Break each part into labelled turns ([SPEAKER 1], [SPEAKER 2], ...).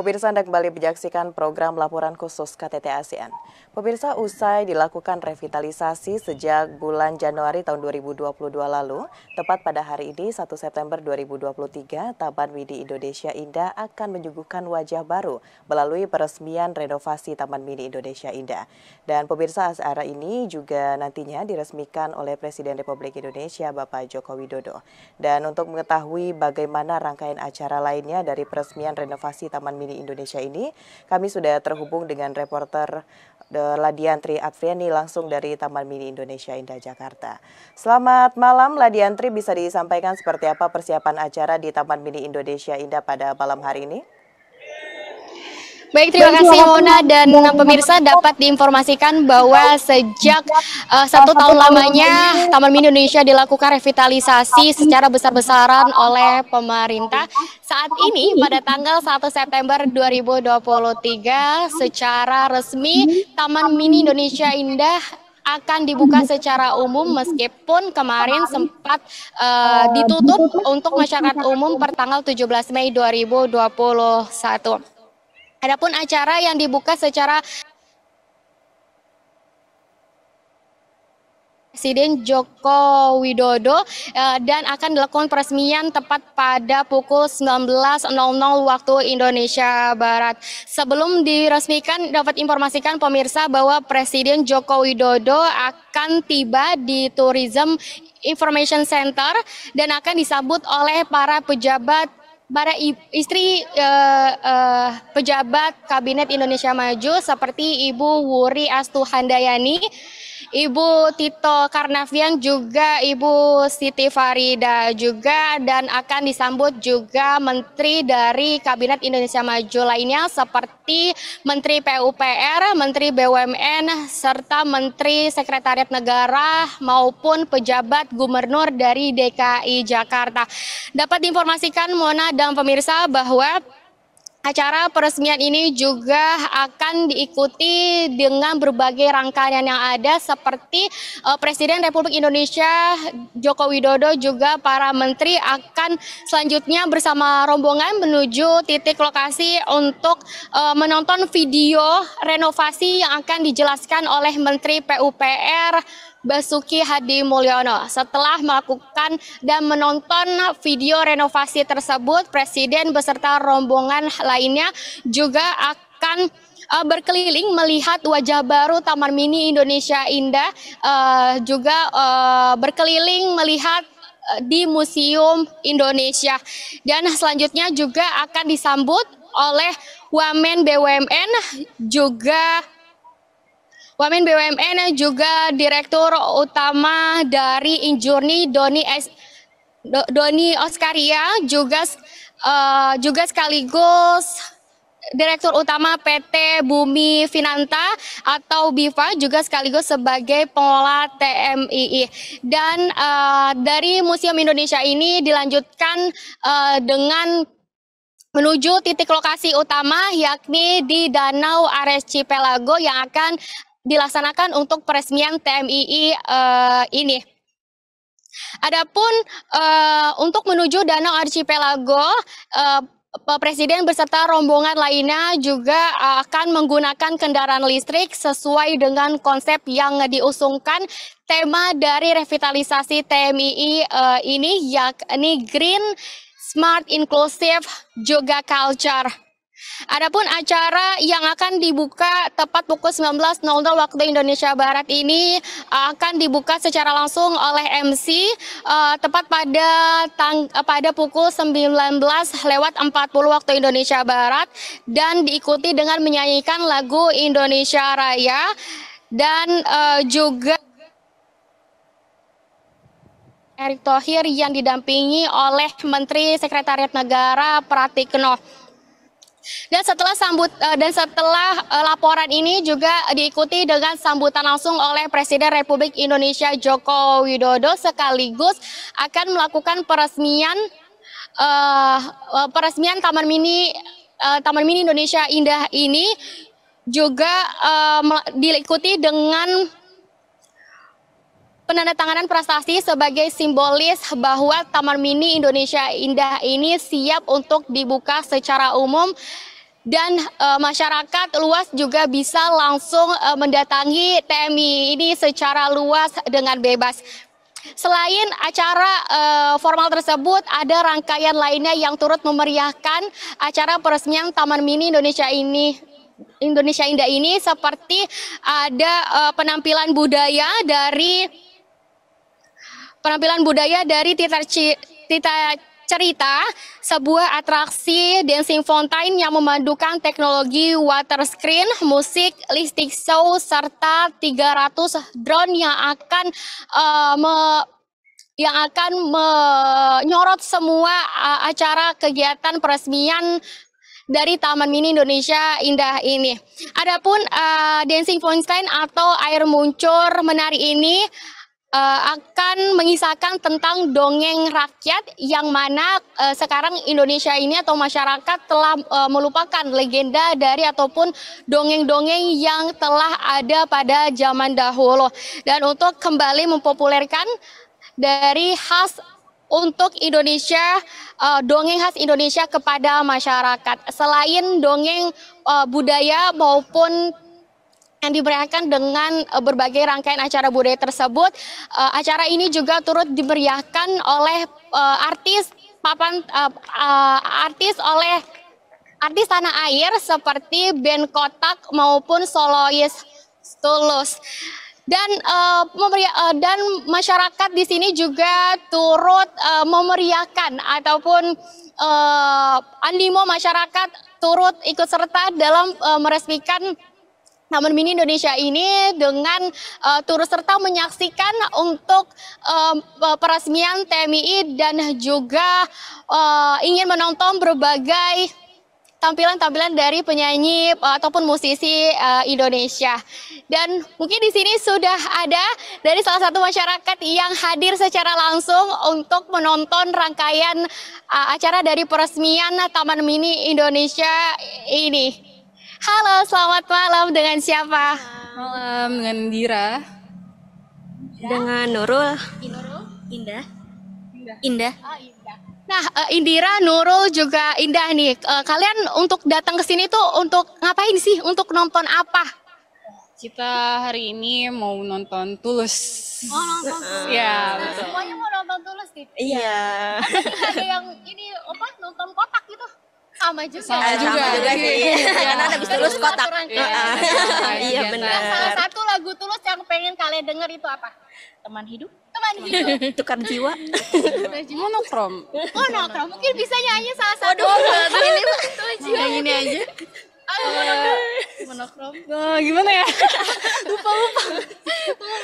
[SPEAKER 1] Pemirsa Anda kembali menyaksikan program laporan khusus KTT ASEAN. Pemirsa usai dilakukan revitalisasi sejak bulan Januari tahun 2022 lalu, tepat pada hari ini 1 September 2023, Taman Mini Indonesia Indah akan menyuguhkan wajah baru melalui peresmian renovasi Taman Mini Indonesia Indah. Dan pemirsa acara ini juga nantinya diresmikan oleh Presiden Republik Indonesia Bapak Joko Widodo. Dan untuk mengetahui bagaimana rangkaian acara lainnya dari peresmian renovasi Taman Mini di Indonesia ini. Kami sudah terhubung dengan reporter eh, Ladiantri Adviani langsung dari Taman Mini Indonesia Indah Jakarta. Selamat malam Ladiantri, bisa disampaikan seperti apa persiapan acara di Taman Mini Indonesia Indah pada malam hari ini?
[SPEAKER 2] Baik, terima kasih Mona dan eh, pemirsa dapat diinformasikan bahwa sejak uh, satu tahun lamanya Taman Mini Indonesia dilakukan revitalisasi secara besar-besaran oleh pemerintah. Saat ini pada tanggal 1 September 2023 secara resmi Taman Mini Indonesia Indah akan dibuka secara umum meskipun kemarin sempat uh, ditutup untuk masyarakat umum per tanggal 17 Mei 2021. Adapun acara yang dibuka secara Presiden Joko Widodo eh, dan akan dilakukan peresmian tepat pada pukul 19.00 waktu Indonesia Barat. Sebelum diresmikan dapat informasikan pemirsa bahwa Presiden Joko Widodo akan tiba di Tourism Information Center dan akan disambut oleh para pejabat para istri uh, uh, pejabat Kabinet Indonesia Maju seperti Ibu Wuri Astu Handayani Ibu Tito Karnavian juga Ibu Siti Farida juga dan akan disambut juga menteri dari Kabinet Indonesia Maju lainnya seperti Menteri PUPR, Menteri BUMN serta Menteri Sekretariat Negara maupun pejabat gubernur dari DKI Jakarta. Dapat diinformasikan Mona dan pemirsa bahwa Acara peresmian ini juga akan diikuti dengan berbagai rangkaian yang ada seperti eh, Presiden Republik Indonesia Joko Widodo juga para menteri akan selanjutnya bersama rombongan menuju titik lokasi untuk eh, menonton video renovasi yang akan dijelaskan oleh Menteri PUPR Basuki Hadi Mulyono. Setelah melakukan dan menonton video renovasi tersebut, Presiden beserta rombongan lainnya juga akan eh, berkeliling melihat wajah baru Taman Mini Indonesia Indah, eh, juga eh, berkeliling melihat di Museum Indonesia. Dan selanjutnya juga akan disambut oleh Wamen BUMN juga Wamen BUMN yang juga Direktur Utama dari Injurni Doni S Doni Oskaria juga uh, juga sekaligus Direktur Utama PT Bumi Finanta atau BIVA juga sekaligus sebagai pengelola TMII. Dan uh, dari Museum Indonesia ini dilanjutkan uh, dengan menuju titik lokasi utama yakni di Danau Ares Cipelago yang akan dilaksanakan untuk peresmian TMII uh, eh, ini. Adapun uh, untuk menuju Danau Archipelago, uh, Presiden beserta rombongan lainnya juga akan menggunakan kendaraan listrik sesuai dengan konsep yang diusungkan tema dari revitalisasi TMII uh, ini yakni Green, Smart, Inclusive, juga Culture. Adapun acara yang akan dibuka tepat pukul 19.00 waktu Indonesia Barat ini akan dibuka secara langsung oleh MC uh, eh, tepat pada tang eh, pada pukul 19 lewat 40 waktu Indonesia Barat dan diikuti dengan menyanyikan lagu Indonesia Raya dan uh, juga Erick Thohir yang didampingi oleh Menteri Sekretariat Negara Pratikno. Dan setelah sambut eh, dan setelah eh, laporan ini juga diikuti dengan sambutan langsung oleh Presiden Republik Indonesia Joko Widodo sekaligus akan melakukan peresmian uh, peresmian Taman Mini uh, Taman Mini Indonesia Indah ini juga uh, diikuti dengan Penandatanganan prestasi sebagai simbolis bahwa Taman Mini Indonesia Indah ini siap untuk dibuka secara umum dan e, masyarakat luas juga bisa langsung e, mendatangi TMI ini secara luas dengan bebas. Selain acara e, formal tersebut, ada rangkaian lainnya yang turut memeriahkan acara peresmian Taman Mini Indonesia ini. Indonesia Indah ini seperti ada e, penampilan budaya dari penampilan budaya dari Tita, Tita cerita sebuah atraksi dancing fountain yang memadukan teknologi water screen, musik, listrik show, serta 300 drone yang akan uh, me yang akan menyorot semua eh, acara kegiatan peresmian dari Taman Mini Indonesia Indah ini. Adapun uh, dancing fountain atau air muncur menari ini uh, akan mengisahkan tentang dongeng rakyat yang mana uh, sekarang Indonesia ini atau masyarakat telah uh, melupakan legenda dari ataupun dongeng-dongeng yang telah ada pada zaman dahulu dan untuk kembali mempopulerkan dari khas untuk Indonesia uh, dongeng khas Indonesia kepada masyarakat selain dongeng uh, budaya maupun yang diberiakan dengan e, berbagai rangkaian acara budaya tersebut. Uh, acara ini juga turut dimeriahkan oleh uh, artis papan uh, uh, artis oleh artis tanah air seperti Ben Kotak maupun Solois Tulus. Dan uh, uh, dan masyarakat di sini juga turut uh, memeriahkan ataupun uh, animo masyarakat turut ikut serta dalam uh, meresmikan Taman Mini Indonesia ini dengan uh, turut serta menyaksikan untuk uh, peresmian TMI dan juga uh, ingin menonton berbagai tampilan-tampilan dari penyanyi uh, ataupun musisi uh, Indonesia. Dan mungkin di sini sudah ada dari salah satu masyarakat yang hadir secara langsung untuk menonton rangkaian uh, acara dari peresmian Taman Mini Indonesia ini. Halo, selamat malam. Dengan siapa? Malam dengan Dira. Dengan Nurul. Nurul. Indah. Indah. Indah. Oh, nah, eh, Indira, Nurul juga Indah nih. Eh, kalian untuk datang ke sini tuh untuk ngapain sih? Untuk nonton apa? Kita hari ini mau nonton Tulus. Oh, nonton Tulus. Iya, nah, betul. Semuanya mau nonton Tulus nih. Iya. Ada yang ini sama juga sama juga, sama juga sih iya, karena iya, iya. habis tulus kotak iya benar salah satu lagu tulus yang pengen kalian denger itu apa teman hidup teman hidup tukar jiwa monokrom monokrom mungkin bisa nyanyi salah satu Waduh, ini tujuh ini aja aku monokrom nah, gimana ya lupa lupa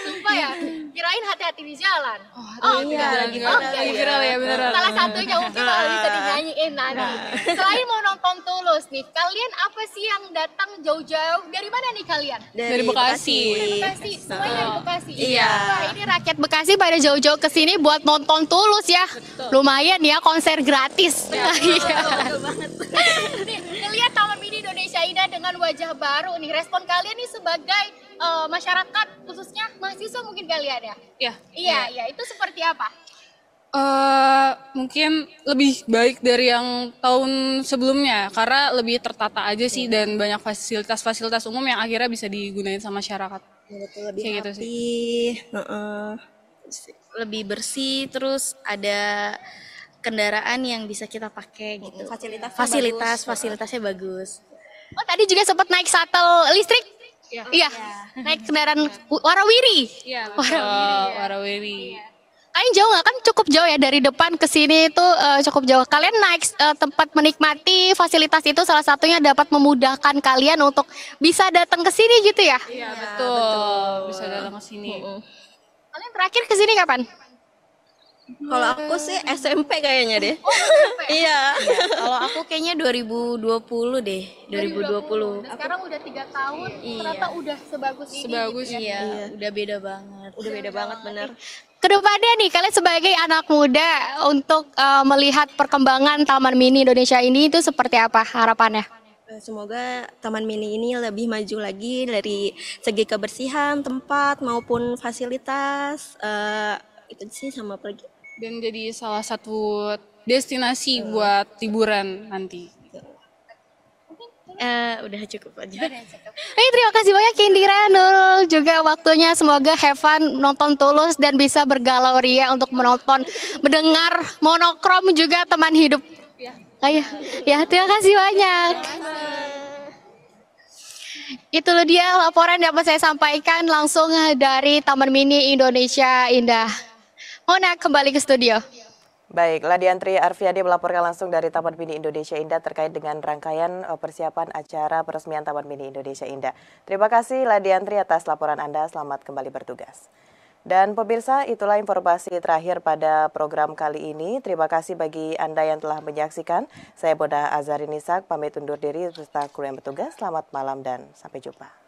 [SPEAKER 2] lupa ya kirain hati-hati di jalan oh, oh iya gimana oh, iya, viral ya benar salah satunya mungkin nah. kalau bisa dinyanyiin nanti selain mau nonton tulus nih kalian apa sih yang datang jauh-jauh dari mana nih kalian dari, dari Bekasi dari Bekasi nah. semuanya dari Bekasi iya ini rakyat Bekasi pada jauh-jauh ke sini buat nonton tulus ya Betul. lumayan ya konser gratis iya betul, betul banget nih ngelihat Syaina dengan wajah baru nih. Respon kalian nih sebagai uh, masyarakat khususnya mahasiswa mungkin kalian ya? Iya. Iya, iya. iya. Itu seperti apa? Uh, mungkin lebih baik dari yang tahun sebelumnya karena lebih tertata aja sih iya. dan banyak fasilitas-fasilitas umum yang akhirnya bisa digunain sama masyarakat. Ya, lebih Kayak gitu sih. Uh -uh. Lebih bersih terus ada kendaraan yang bisa kita pakai gitu. Fasilitas fasilitas bagus. fasilitasnya bagus. Oh tadi juga sempat naik shuttle listrik? Iya. Iya. Ya. Naik kendaraan warawiri. Iya. Warawiri. Oh, warawiri. Kalian jauh nggak kan cukup jauh ya dari depan ke sini itu uh, cukup jauh. Kalian naik uh, tempat menikmati fasilitas itu salah satunya dapat memudahkan kalian untuk bisa datang ke sini gitu ya? Iya betul. betul. Bisa datang ke sini. Uh -uh. Kalian terakhir ke sini kapan? Kalau aku sih SMP kayaknya deh. Oh, iya. kalau aku kayaknya 2020 deh, 2020. 2020. Dan sekarang udah tiga tahun, iya. ternyata udah sebagus ini. Sebagus gitu, iya. iya, udah beda banget. Udah beda, banget, banget bener. Kedepannya nih kalian sebagai anak muda untuk uh, melihat perkembangan Taman Mini Indonesia ini itu seperti apa harapannya? Eh, semoga Taman Mini ini lebih maju lagi dari segi kebersihan tempat maupun fasilitas. Uh, itu sih sama pergi dan jadi salah satu destinasi uh, buat liburan nanti. Uh, udah cukup aja. Udah cukup. Hey, terima kasih banyak Indira Nurul juga waktunya semoga Heaven nonton Tulus dan bisa bergalau untuk menonton mendengar monokrom juga teman hidup. Ya. Ayah. Ya, terima kasih banyak. itu loh dia laporan yang dapat saya sampaikan langsung dari Taman Mini Indonesia Indah. Mona, kembali ke studio.
[SPEAKER 1] Baik, Ladiantri Arfiadi melaporkan langsung dari Taman Mini Indonesia Indah terkait dengan rangkaian e, persiapan acara peresmian Taman Mini Indonesia Indah. Terima kasih Ladiantri atas laporan Anda, selamat kembali bertugas. Dan pemirsa, itulah informasi terakhir pada program kali ini. Terima kasih bagi Anda yang telah menyaksikan. Saya Boda Azari Nisak, pamit undur diri serta kru yang bertugas. Selamat malam dan sampai jumpa.